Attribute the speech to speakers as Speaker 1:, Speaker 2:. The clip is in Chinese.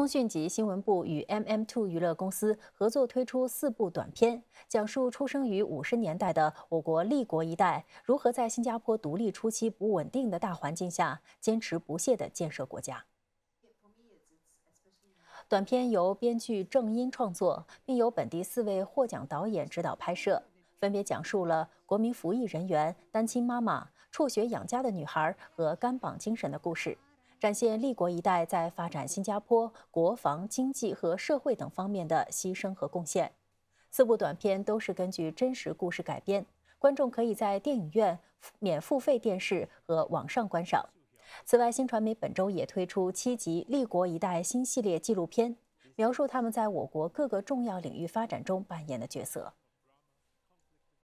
Speaker 1: 通讯及新闻部与 MM Two 娱乐公司合作推出四部短片，讲述出生于五十年代的我国立国一代如何在新加坡独立初期不稳定的大环境下坚持不懈地建设国家。短片由编剧郑茵创作，并由本地四位获奖导演指导拍摄，分别讲述了国民服役人员、单亲妈妈、辍学养家的女孩和甘榜精神的故事。展现立国一代在发展新加坡国防、经济和社会等方面的牺牲和贡献。四部短片都是根据真实故事改编，观众可以在电影院、免付费电视和网上观赏。此外，新传媒本周也推出七集《立国一代》新系列纪录片，描述他们在我国各个重要领域发展中扮演的角色。